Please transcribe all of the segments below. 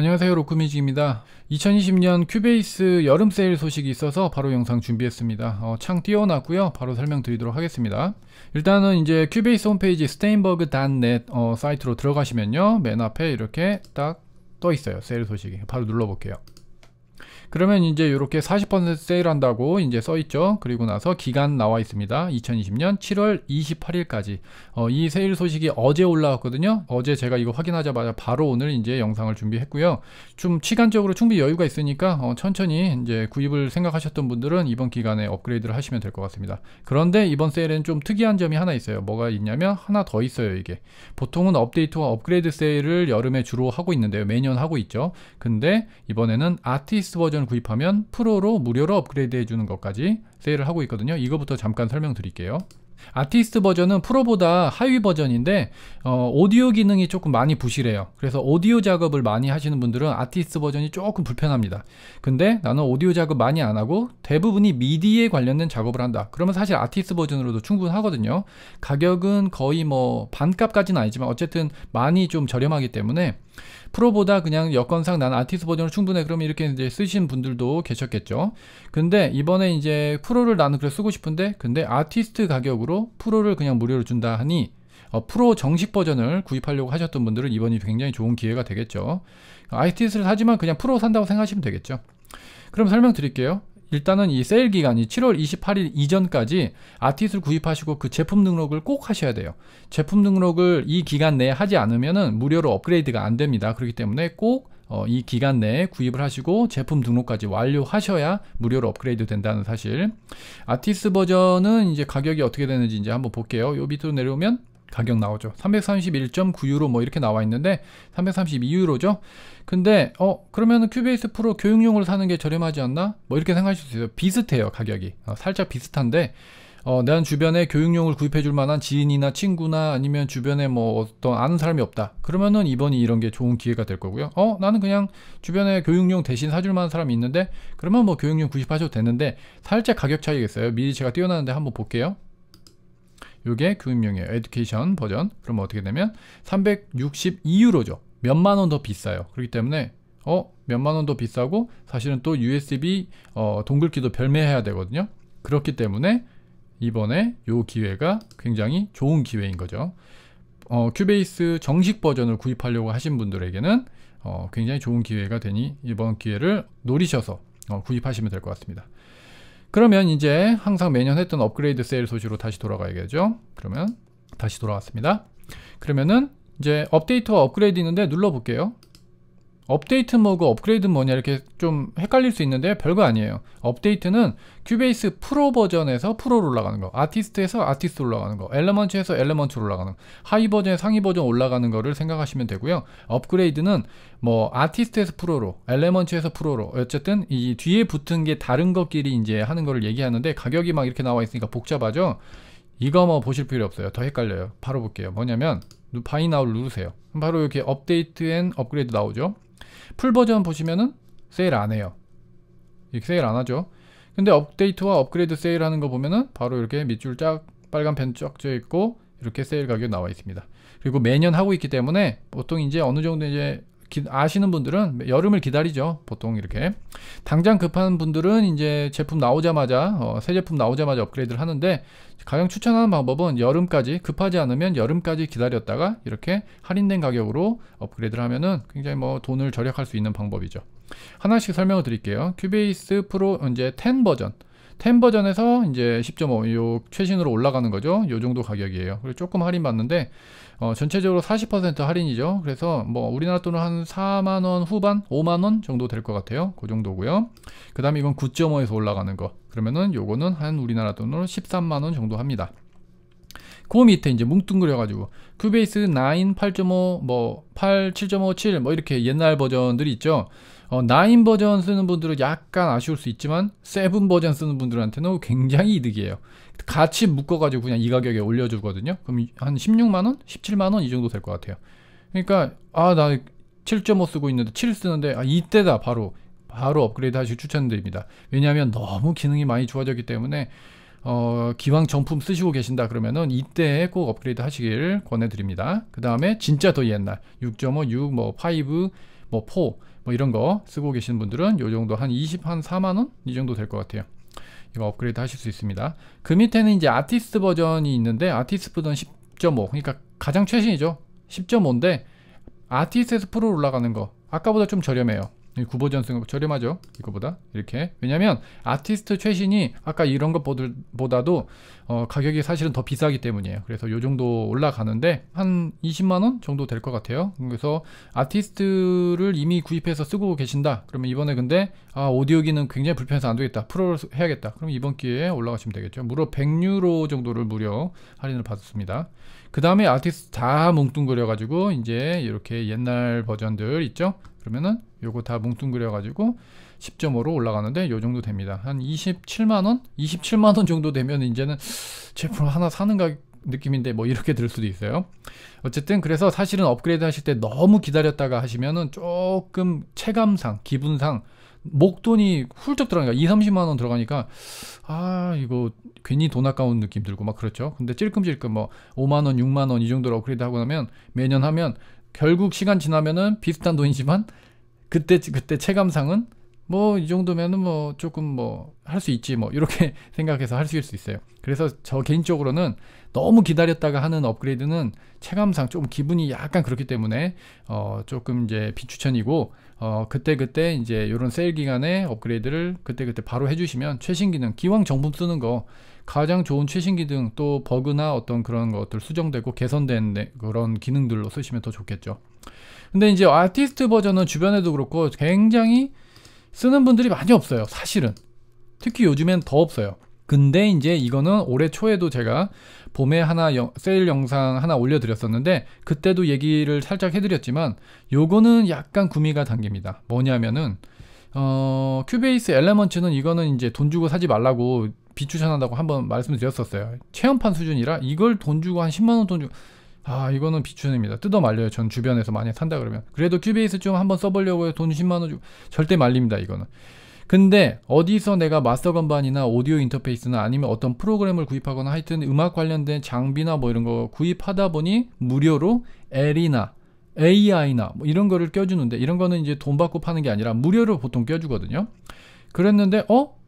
안녕하세요 로크뮤직입니다 2020년 큐베이스 여름 세일 소식이 있어서 바로 영상 준비했습니다 어, 창 띄워놨고요 바로 설명드리도록 하겠습니다 일단은 이제 큐베이스 홈페이지 스테인버그.net 어, 사이트로 들어가시면요 맨 앞에 이렇게 딱 떠 있어요 세일 소식이 바로 눌러볼게요 그러면 이제 이렇게 40% 세일한다고 이제 써 있죠. 그리고 나서 기간 나와 있습니다. 2020년 7월 28일까지 어, 이 세일 소식이 어제 올라왔거든요. 어제 제가 이거 확인하자마자 바로 오늘 이제 영상을 준비했고요. 좀 시간적으로 충분히 여유가 있으니까 어, 천천히 이제 구입을 생각하셨던 분들은 이번 기간에 업그레이드를 하시면 될 것 같습니다. 그런데 이번 세일에는 좀 특이한 점이 하나 있어요. 뭐가 있냐면 하나 더 있어요. 이게 보통은 업데이트와 업그레이드 세일을 여름에 주로 하고 있는데요. 매년 하고 있죠. 근데 이번에는 아티스트 버전 버전을 구입하면 프로로 무료로 업그레이드 해주는 것까지 세일을 하고 있거든요. 이거부터 잠깐 설명드릴게요. 아티스트 버전은 프로보다 하위 버전인데 어, 오디오 기능이 조금 많이 부실해요 그래서 오디오 작업을 많이 하시는 분들은 아티스트 버전이 조금 불편합니다 근데 나는 오디오 작업 많이 안하고 대부분이 미디에 관련된 작업을 한다 그러면 사실 아티스트 버전으로도 충분하거든요 가격은 거의 뭐 반값까지는 아니지만 어쨌든 많이 좀 저렴하기 때문에 프로보다 그냥 여건상 난 아티스트 버전으로 충분해 그럼 이렇게 이제 쓰신 분들도 계셨겠죠. 근데 이번에 이제 프로를 나는 그래 쓰고 싶은데 근데 아티스트 가격으로 프로를 그냥 무료로 준다 하니 어, 프로 정식 버전을 구입하려고 하셨던 분들은 이번이 굉장히 좋은 기회가 되겠죠. 아이티스를 트 사지만 그냥 프로 산다고 생각하시면 되겠죠. 그럼 설명드릴게요. 일단은 이 세일 기간이 7월 28일 이전까지 아티스를 구입하시고 그 제품 등록을 꼭 하셔야 돼요. 제품 등록을 이 기간 내에 하지 않으면은 무료로 업그레이드가 안 됩니다. 그렇기 때문에 꼭 어, 이 기간 내에 구입을 하시고 제품 등록까지 완료하셔야 무료로 업그레이드 된다는 사실. 아티스 버전은 이제 가격이 어떻게 되는지 이제 한번 볼게요. 요 밑으로 내려오면 가격 나오죠. 331.9유로 뭐 이렇게 나와 있는데 332유로죠. 근데 어 그러면 큐베이스 프로 교육용으로 사는 게 저렴하지 않나? 뭐 이렇게 생각하실 수 있어요. 비슷해요 가격이 어, 살짝 비슷한데 어, 난 주변에 교육용을 구입해 줄 만한 지인이나 친구나 아니면 주변에 뭐 어떤 아는 사람이 없다. 그러면은 이번이 이런 게 좋은 기회가 될 거고요. 어, 나는 그냥 주변에 교육용 대신 사줄 만한 사람이 있는데 그러면 뭐 교육용 구입하셔도 되는데 살짝 가격 차이겠어요 미리 제가 띄어놨는데 한번 볼게요. 이게 교육용이에요. 에듀케이션 버전. 그럼 어떻게 되면 362유로죠. 몇만 원 더 비싸요. 그렇기 때문에 어 몇만 원 더 비싸고 사실은 또 USB 어, 동글기도 별매해야 되거든요. 그렇기 때문에 이번에 요 기회가 굉장히 좋은 기회인 거죠. 어, 큐베이스 정식 버전을 구입하려고 하신 분들에게는 어, 굉장히 좋은 기회가 되니 이번 기회를 노리셔서 어, 구입하시면 될 것 같습니다. 그러면 이제 항상 매년 했던 업그레이드 세일 소지로 다시 돌아가야겠죠. 그러면 다시 돌아왔습니다. 그러면은 이제 업데이트와 업그레이드 있는데 눌러볼게요. 업데이트 뭐고 업그레이드 뭐냐 이렇게 좀 헷갈릴 수 있는데 별거 아니에요. 업데이트는 큐베이스 프로 버전에서 프로로 올라가는 거, 아티스트에서 아티스트 올라가는 거, 엘레먼트에서 엘레먼트로 올라가는 거, 하이 버전, 상위 버전 올라가는 거를 생각하시면 되고요. 업그레이드는 뭐 아티스트에서 프로로, 엘레먼트에서 프로로 어쨌든 이 뒤에 붙은 게 다른 것끼리 이제 하는 거를 얘기하는데 가격이 막 이렇게 나와 있으니까 복잡하죠. 이거 뭐 보실 필요 없어요. 더 헷갈려요. 바로 볼게요. 뭐냐면 바이 나우 누르세요. 바로 이렇게 업데이트 앤 업그레이드 나오죠. 풀 버전 보시면은 세일 안 해요. 이렇게 세일 안 하죠. 근데 업데이트와 업그레이드 세일 하는 거 보면은 바로 이렇게 밑줄 쫙 빨간 펜쫙쪄 있고 이렇게 세일 가격 나와 있습니다. 그리고 매년 하고 있기 때문에 보통 이제 어느 정도 이제 기, 아시는 분들은 여름을 기다리죠. 보통 이렇게. 당장 급한 분들은 이제 제품 나오자마자, 어, 새 제품 나오자마자 업그레이드를 하는데, 가장 추천하는 방법은 여름까지, 급하지 않으면 여름까지 기다렸다가 이렇게 할인된 가격으로 업그레이드를 하면은 굉장히 뭐 돈을 절약할 수 있는 방법이죠. 하나씩 설명을 드릴게요. 큐베이스 프로 이제 10 버전. 10 버전에서 이제 10.5, 요 최신으로 올라가는 거죠. 요 정도 가격이에요. 그리고 조금 할인 받는데 어, 전체적으로 40% 할인이죠. 그래서 뭐 우리나라 돈은한 4만 원 후반, 5만 원 정도 될 것 같아요. 그 정도고요. 그다음에 이건 9.5에서 올라가는 거. 그러면은 요거는 한 우리나라 돈으로 13만 원 정도 합니다. 그 밑에 이제 뭉뚱그려가지고 큐베이스 9, 8.5, 뭐 8, 7.5, 7 뭐 이렇게 옛날 버전들이 있죠. 어, 9 버전 쓰는 분들은 약간 아쉬울 수 있지만 7 버전 쓰는 분들한테는 굉장히 이득이에요. 같이 묶어가지고 그냥 이 가격에 올려주거든요. 그럼 한 16만원? 17만원? 이 정도 될 것 같아요. 그러니까, 아, 나 7.5 쓰고 있는데, 7 쓰는데, 아, 이때다. 바로, 바로 업그레이드 하시기 추천드립니다. 왜냐하면 너무 기능이 많이 좋아졌기 때문에, 어, 기왕 정품 쓰시고 계신다 그러면은 이때 꼭 업그레이드 하시길 권해드립니다. 그 다음에 진짜 더 옛날, 6.5, 6, 뭐, 5, 뭐, 4, 뭐 이런 거 쓰고 계신 분들은 요 정도 한 20, 한 4만원? 이 정도 될 것 같아요. 이거 업그레이드 하실 수 있습니다. 그 밑에는 이제 아티스트 버전이 있는데 아티스트 버전 10.5 그러니까 가장 최신이죠. 10.5인데 아티스트에서 프로 올라가는 거 아까보다 좀 저렴해요. 구보전승 저렴하죠 이거보다 이렇게 왜냐면 아티스트 최신이 아까 이런 것보다도 어, 가격이 사실은 더 비싸기 때문이에요 그래서 요 정도 올라가는데 한 20만원 정도 될 것 같아요 그래서 아티스트를 이미 구입해서 쓰고 계신다 그러면 이번에 근데 아 오디오 기는 굉장히 불편해서 안되겠다 프로를 해야겠다 그럼 이번 기회에 올라가시면 되겠죠 무려 100유로 정도를 무려 할인을 받았습니다 그 다음에 아티스트 다 뭉뚱그려가지고 이제 이렇게 옛날 버전들 있죠? 그러면은 요거 다 뭉뚱그려가지고 10.5로 올라가는데 요 정도 됩니다. 한 27만원? 27만원 정도 되면 이제는 제품 하나 사는 가 느낌인데 뭐 이렇게 들 수도 있어요. 어쨌든 그래서 사실은 업그레이드 하실 때 너무 기다렸다가 하시면은 조금 체감상, 기분상 목돈이 훌쩍 들어가니까 2, 30만 원 들어가니까 아 이거 괜히 돈 아까운 느낌 들고 막 그렇죠. 근데 찔끔찔끔 뭐 5만 원, 6만 원 이 정도로 업그레이드 하고 나면 매년 하면 결국 시간 지나면은 비슷한 돈이지만 그때 그때 체감상은 뭐이 정도면은 뭐 조금 뭐 할 수 있지 뭐 이렇게 생각해서 할 수 있어요. 을수있 그래서 저 개인적으로는 너무 기다렸다가 하는 업그레이드는 체감상 좀 기분이 약간 그렇기 때문에 어 조금 이제 비추천이고 어 그때 그때 이제 요런 세일 기간에 업그레이드를 그때 그때 바로 해주시면 최신 기능 기왕 정품 쓰는 거 가장 좋은 최신 기능 또 버그나 어떤 그런 것들 수정되고 개선된 네, 그런 기능들로 쓰시면 더 좋겠죠. 근데 이제 아티스트 버전은 주변에도 그렇고 굉장히 쓰는 분들이 많이 없어요. 사실은. 특히 요즘엔 더 없어요. 근데 이제 이거는 올해 초에도 제가 봄에 하나 여, 세일 영상 하나 올려드렸었는데 그때도 얘기를 살짝 해드렸지만 요거는 약간 구미가 당깁니다. 뭐냐면은 어, 큐베이스 엘레먼츠는 이거는 이제 돈 주고 사지 말라고 비추천한다고 한번 말씀드렸었어요. 체험판 수준이라 이걸 돈 주고 한 10만원 돈 주고 아 이거는 비추입니다 뜯어 말려요 전 주변에서 많이 산다 그러면 그래도 큐베이스 좀 한번 써보려고 요돈 10만원 주고 절대 말립니다 이거는 근데 어디서 내가 마스터 건반이나 오디오 인터페이스나 아니면 어떤 프로그램을 구입하거나 하여튼 음악 관련된 장비나 뭐 이런 거 구입하다 보니 무료로 L이나 AI나 뭐 이런 거를 껴주는데 이런 거는 이제 돈 받고 파는 게 아니라 무료로 보통 껴주거든요 그랬는데 어?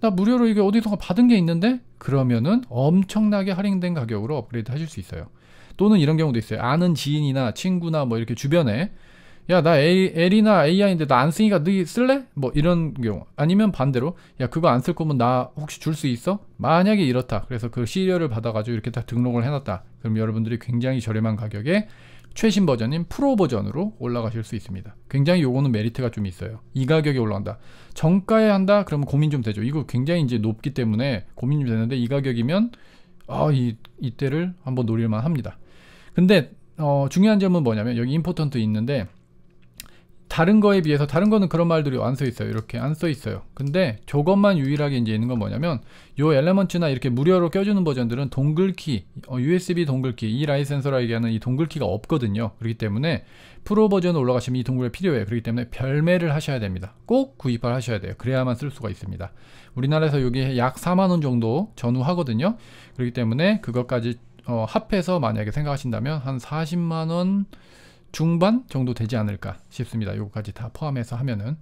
나 무료로 이게 어디서 받은 게 있는데? 그러면은 엄청나게 할인된 가격으로 업그레이드 하실 수 있어요 또는 이런 경우도 있어요. 아는 지인이나 친구나 뭐 이렇게 주변에 야나 L이나 AI인데 나 안 쓰니까 너 쓸래? 뭐 이런 경우 아니면 반대로 야 그거 안 쓸 거면 나 혹시 줄 수 있어? 만약에 이렇다 그래서 그 시리얼을 받아가지고 이렇게 다 등록을 해놨다 그럼 여러분들이 굉장히 저렴한 가격에 최신 버전인 프로 버전으로 올라가실 수 있습니다. 굉장히 요거는 메리트가 좀 있어요. 이 가격에 올라간다. 정가에 한다? 그러면 고민 좀 되죠. 이거 굉장히 이제 높기 때문에 고민 좀 되는데 이 가격이면 아, 이, 이때를 한번 노릴만 합니다. 근데 어, 중요한 점은 뭐냐면 여기 임포턴트 있는데 다른 거에 비해서 다른 거는 그런 말들이 안 써 있어요. 이렇게 안 써 있어요. 근데 저것만 유일하게 이제 있는 건 뭐냐면 요 엘레먼츠나 이렇게 무료로 껴주는 버전들은 동글키, 어, USB 동글키, 이 라이센서라 얘기하는 이 동글키가 없거든요. 그렇기 때문에 프로 버전 올라가시면 이 동글이 필요해요. 그렇기 때문에 별매를 하셔야 됩니다. 꼭 구입을 하셔야 돼요. 그래야만 쓸 수가 있습니다. 우리나라에서 여기 약 4만원 정도 전후하거든요. 그렇기 때문에 그것까지 어, 합해서 만약에 생각하신다면 한 40만 원 중반 정도 되지 않을까 싶습니다. 요거까지 다 포함해서 하면은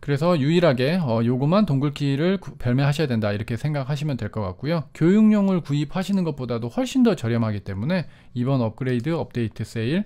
그래서 유일하게 어, 요거만 동글키를 별매하셔야 된다 이렇게 생각하시면 될 것 같고요. 교육용을 구입하시는 것보다도 훨씬 더 저렴하기 때문에 이번 업그레이드 업데이트 세일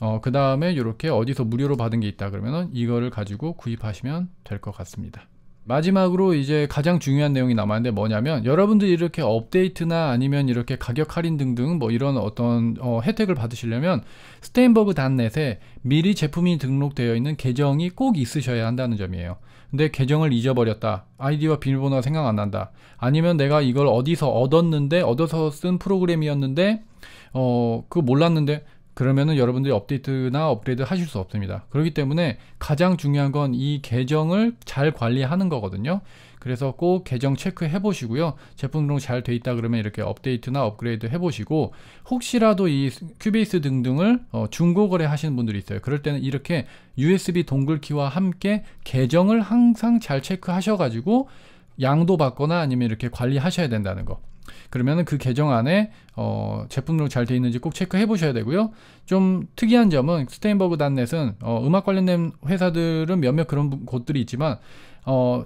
어, 그 다음에 이렇게 어디서 무료로 받은 게 있다 그러면은 이거를 가지고 구입하시면 될 것 같습니다. 마지막으로 이제 가장 중요한 내용이 남았는데 뭐냐면 여러분들이 이렇게 업데이트나 아니면 이렇게 가격 할인 등등 뭐 이런 어떤 어, 혜택을 받으시려면 스테인버그 단넷에 미리 제품이 등록되어 있는 계정이 꼭 있으셔야 한다는 점이에요. 근데 계정을 잊어버렸다. 아이디와 비밀번호가 생각 안 난다. 아니면 내가 이걸 어디서 얻었는데 얻어서 쓴 프로그램이었는데 어, 그 몰랐는데 그러면은 여러분들이 업데이트나 업그레이드 하실 수 없습니다. 그렇기 때문에 가장 중요한 건 이 계정을 잘 관리하는 거거든요. 그래서 꼭 계정 체크해 보시고요. 제품 등록 잘 돼 있다 그러면 이렇게 업데이트나 업그레이드 해 보시고 혹시라도 이 큐베이스 등등을 어, 중고 거래 하시는 분들이 있어요. 그럴 때는 이렇게 USB 동글키와 함께 계정을 항상 잘 체크하셔 가지고 양도 받거나 아니면 이렇게 관리하셔야 된다는 거. 그러면그 계정 안에 어, 제품 등록 잘돼 있는지 꼭 체크해 보셔야 되고요. 좀 특이한 점은 스테인버그 단넷은 어, 음악 관련된 회사들은 몇몇 그런 곳들이 있지만 어,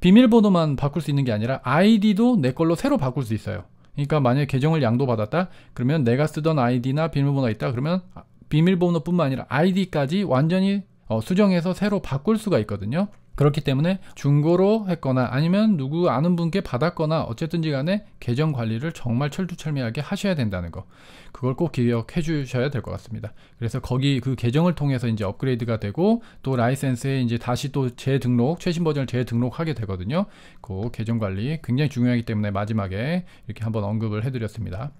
비밀번호만 바꿀 수 있는 게 아니라 아이디도 내 걸로 새로 바꿀 수 있어요. 그러니까 만약에 계정을 양도받았다 그러면 내가 쓰던 아이디나 비밀번호가 있다 그러면 아, 비밀번호뿐만 아니라 아이디까지 완전히 어, 수정해서 새로 바꿀 수가 있거든요. 그렇기 때문에 중고로 했거나 아니면 누구 아는 분께 받았거나 어쨌든지 간에 계정 관리를 정말 철두철미하게 하셔야 된다는 거 그걸 꼭 기억해 주셔야 될 것 같습니다 그래서 거기 그 계정을 통해서 이제 업그레이드가 되고 또 라이센스에 이제 다시 또 재등록 최신 버전을 재등록하게 되거든요 그 계정 관리 굉장히 중요하기 때문에 마지막에 이렇게 한번 언급을 해드렸습니다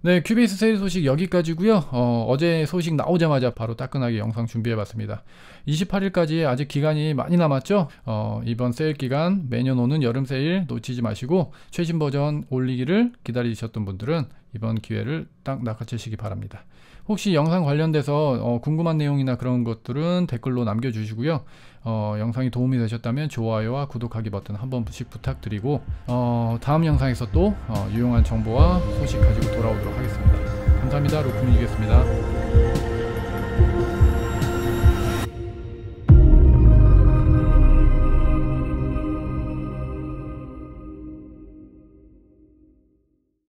네, 큐베이스 세일 소식 여기까지고요. 어, 제 소식 나오자마자 바로 따끈하게 영상 준비해봤습니다. 28일까지 아직 기간이 많이 남았죠? 어, 이번 세일 기간 매년 오는 여름 세일 놓치지 마시고 최신 버전 올리기를 기다리셨던 분들은 이번 기회를 딱 낚아채시기 바랍니다. 혹시 영상 관련돼서 어, 궁금한 내용이나 그런 것들은 댓글로 남겨주시고요. 어, 영상이 도움이 되셨다면 좋아요와 구독하기 버튼 한 번씩 부탁드리고 어, 다음 영상에서 또 어, 유용한 정보와 소식 가지고 돌아오도록 하겠습니다. 감사합니다. 로크민이겠습니다.